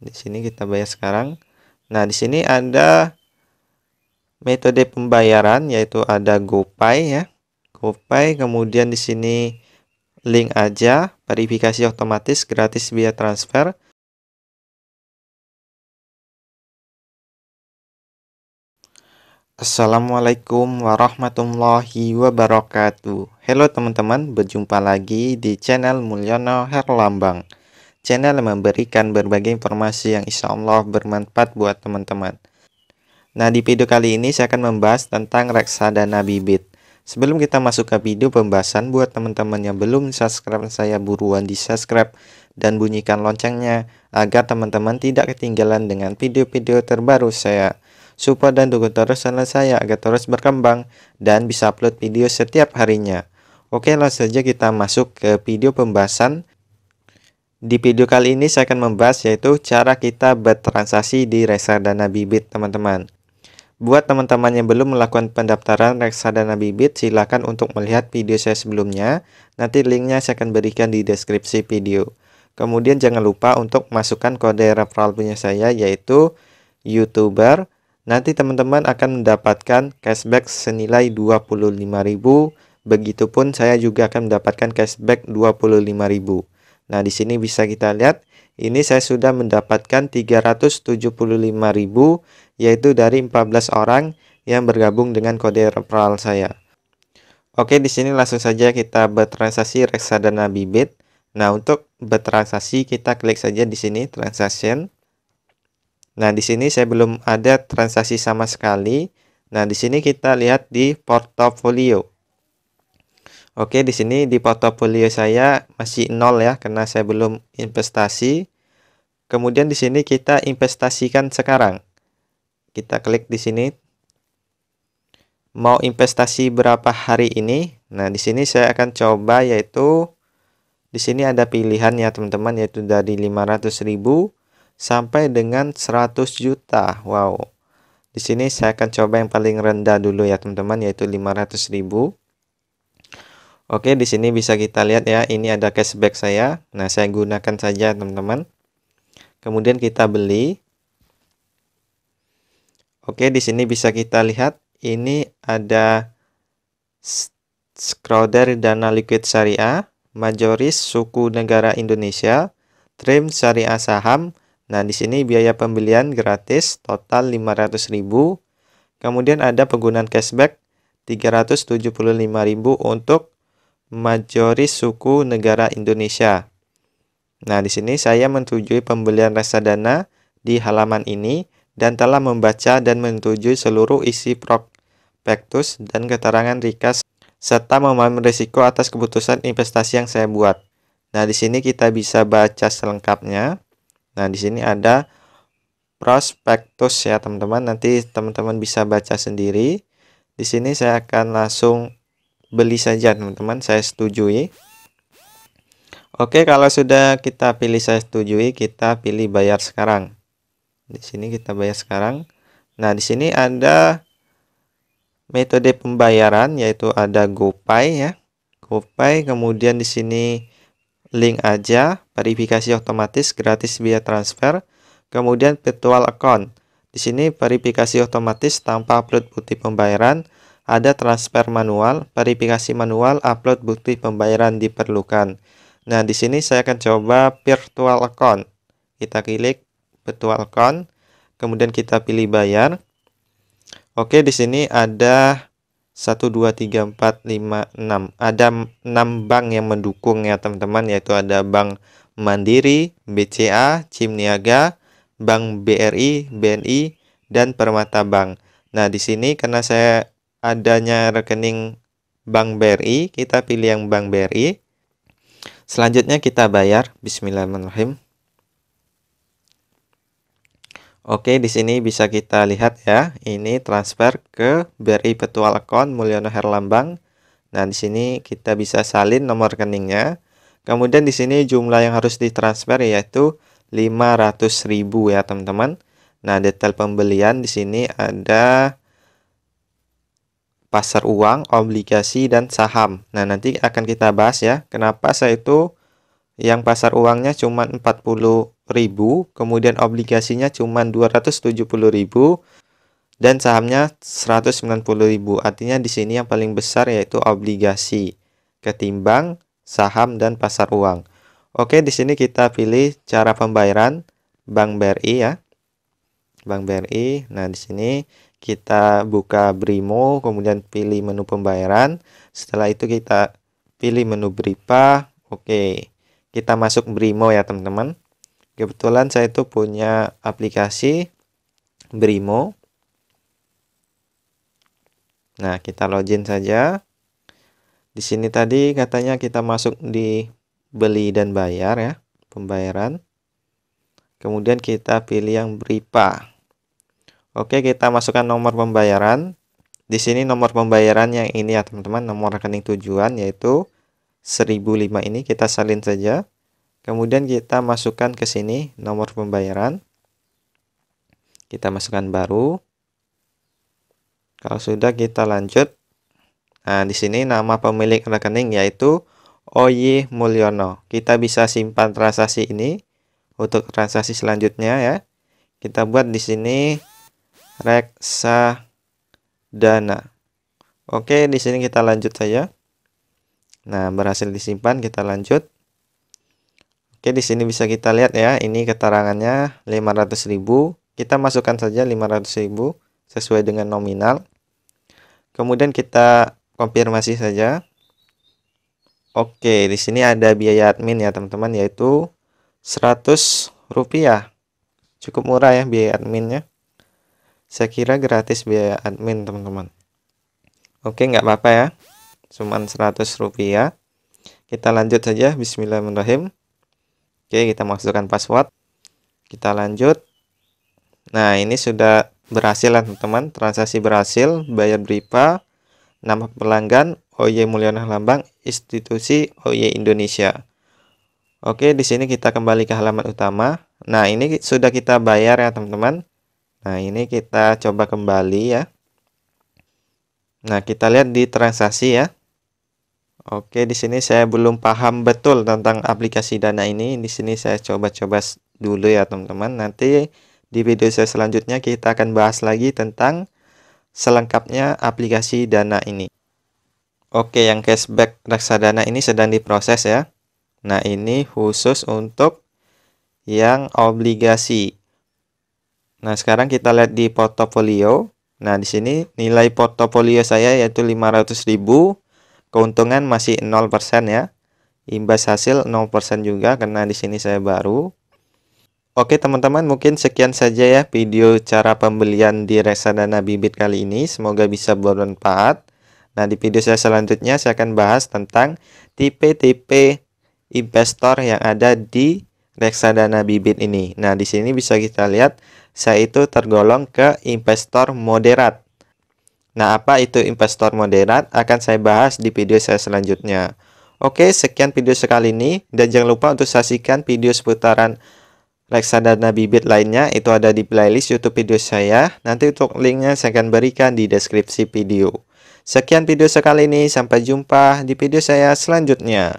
Di sini kita bayar sekarang. Nah, di sini ada metode pembayaran yaitu ada GoPay ya. GoPay kemudian di sini link aja verifikasi otomatis gratis biaya transfer. Assalamualaikum warahmatullahi wabarakatuh Halo teman-teman, berjumpa lagi di channel Mulyono Herlambang Channel memberikan berbagai informasi yang insya Allah bermanfaat buat teman-teman. Nah, di video kali ini saya akan membahas tentang reksadana bibit. Sebelum kita masuk ke video pembahasan, buat teman-teman yang belum subscribe saya buruan di subscribe dan bunyikan loncengnya agar teman-teman tidak ketinggalan dengan video-video terbaru saya. Support dan dukung terus channel saya agar terus berkembang dan bisa upload video setiap harinya. Oke, langsung saja kita masuk ke video pembahasan di video kali ini saya akan membahas yaitu cara kita bertransaksi di reksadana bibit teman-teman. Buat teman-teman yang belum melakukan pendaftaran reksadana bibit silakan untuk melihat video saya sebelumnya. Nanti linknya saya akan berikan di deskripsi video. Kemudian jangan lupa untuk masukkan kode referral punya saya yaitu YouTuber. Nanti teman-teman akan mendapatkan cashback senilai 25.000. Begitupun saya juga akan mendapatkan cashback 25.000. Nah, di sini bisa kita lihat ini saya sudah mendapatkan 375.000 yaitu dari 14 orang yang bergabung dengan kode referral saya. Oke, di sini langsung saja kita bertransaksi reksadana Bibit. Nah, untuk bertransaksi kita klik saja di sini transaction. Nah, di sini saya belum ada transaksi sama sekali. Nah, di sini kita lihat di portofolio. Oke, di sini di portofolio saya masih nol ya karena saya belum investasi. Kemudian di sini kita investasikan sekarang. Kita klik di sini. Mau investasi berapa hari ini? Nah, di sini saya akan coba yaitu di sini ada pilihan ya teman-teman yaitu dari 500.000 sampai dengan 100 juta. Wow. Di sini saya akan coba yang paling rendah dulu ya teman-teman yaitu 500.000. Oke, di sini bisa kita lihat ya, ini ada cashback saya. Nah, saya gunakan saja, teman-teman. Kemudian kita beli. Oke, di sini bisa kita lihat ini ada Scrouder Dana Liquid Syariah, Majoris Suku Negara Indonesia, Trim Syariah Saham. Nah, di sini biaya pembelian gratis total 500.000. Kemudian ada penggunaan cashback 375.000 untuk majoris suku negara Indonesia. Nah, di sini saya menyetujui pembelian reksadana di halaman ini dan telah membaca dan menyetujui seluruh isi prospektus dan keterangan rikas serta memahami risiko atas keputusan investasi yang saya buat. Nah, di sini kita bisa baca selengkapnya. Nah, di sini ada prospektus ya, teman-teman. Nanti teman-teman bisa baca sendiri. Di sini saya akan langsung beli saja teman-teman saya setujui Oke kalau sudah kita pilih saya setujui kita pilih bayar sekarang di sini kita bayar sekarang nah di sini ada metode pembayaran yaitu ada GoPay ya GoPay kemudian di sini link aja verifikasi otomatis gratis biaya transfer kemudian virtual account di sini verifikasi otomatis tanpa upload bukti pembayaran ada transfer manual, verifikasi manual, upload bukti pembayaran diperlukan. Nah, di sini saya akan coba virtual account. Kita klik virtual account, kemudian kita pilih bayar. Oke, di sini ada 1 2 3 4 5 6. Ada 6 bank yang mendukung ya, teman-teman, yaitu ada Bank Mandiri, BCA, Cimniaga, Bank BRI, BNI, dan Permata Bank. Nah, di sini karena saya adanya rekening Bank BRI, kita pilih yang Bank BRI. Selanjutnya kita bayar. Bismillahirrahmanirrahim. Oke, di sini bisa kita lihat ya. Ini transfer ke BRI Petual Account Mulyono Herlambang. Nah, di sini kita bisa salin nomor rekeningnya. Kemudian di sini jumlah yang harus ditransfer yaitu 500.000 ya, teman-teman. Nah, detail pembelian di sini ada pasar uang, obligasi, dan saham. Nah, nanti akan kita bahas ya, kenapa saya itu yang pasar uangnya cuma 40.000, ribu, kemudian obligasinya cuma 270.000, ribu, dan sahamnya 190.000. ribu. Artinya di sini yang paling besar yaitu obligasi ketimbang saham dan pasar uang. Oke, di sini kita pilih cara pembayaran Bank BRI ya. Bank BRI. Nah, di sini kita buka Brimo, kemudian pilih menu pembayaran. Setelah itu kita pilih menu Bripa. Oke. Kita masuk Brimo ya, teman-teman. Kebetulan saya itu punya aplikasi Brimo. Nah, kita login saja. Di sini tadi katanya kita masuk di beli dan bayar ya, pembayaran kemudian kita pilih yang bripa. oke kita masukkan nomor pembayaran di sini nomor pembayaran yang ini ya teman-teman nomor rekening tujuan yaitu 1005 ini kita salin saja kemudian kita masukkan ke sini nomor pembayaran kita masukkan baru kalau sudah kita lanjut nah di sini nama pemilik rekening yaitu Oyi Mulyono kita bisa simpan transaksi ini untuk transaksi selanjutnya ya. Kita buat di sini reksa dana. Oke, di sini kita lanjut saja. Nah, berhasil disimpan, kita lanjut. Oke, di sini bisa kita lihat ya, ini keterangannya 500.000. Kita masukkan saja 500.000 sesuai dengan nominal. Kemudian kita konfirmasi saja. Oke, di sini ada biaya admin ya, teman-teman, yaitu 100 rupiah cukup murah ya biaya adminnya saya kira gratis biaya admin teman-teman oke nggak apa-apa ya cuman 100 rupiah kita lanjut saja bismillahirrahmanirrahim oke kita masukkan password kita lanjut nah ini sudah berhasil lah teman-teman transaksi berhasil bayar beripa nama pelanggan OY Mulyana Lambang institusi OY Indonesia Oke, di sini kita kembali ke halaman utama. Nah, ini sudah kita bayar ya, teman-teman. Nah, ini kita coba kembali ya. Nah, kita lihat di transaksi ya. Oke, di sini saya belum paham betul tentang aplikasi Dana ini. Di sini saya coba-coba dulu ya, teman-teman. Nanti di video saya selanjutnya kita akan bahas lagi tentang selengkapnya aplikasi Dana ini. Oke, yang cashback Reksadana ini sedang diproses ya. Nah, ini khusus untuk yang obligasi. Nah, sekarang kita lihat di portofolio. Nah, di sini nilai portofolio saya yaitu 500.000. Keuntungan masih 0% ya. Imbas hasil 0% juga karena di sini saya baru. Oke teman-teman, mungkin sekian saja ya video cara pembelian di Reksadana Bibit kali ini. Semoga bisa bermanfaat. Nah, di video saya selanjutnya saya akan bahas tentang tipe-tipe investor yang ada di reksadana bibit ini. Nah, di sini bisa kita lihat saya itu tergolong ke investor moderat. Nah, apa itu investor moderat akan saya bahas di video saya selanjutnya. Oke, sekian video sekali ini dan jangan lupa untuk saksikan video seputaran reksadana bibit lainnya itu ada di playlist YouTube video saya. Nanti untuk linknya saya akan berikan di deskripsi video. Sekian video sekali ini, sampai jumpa di video saya selanjutnya.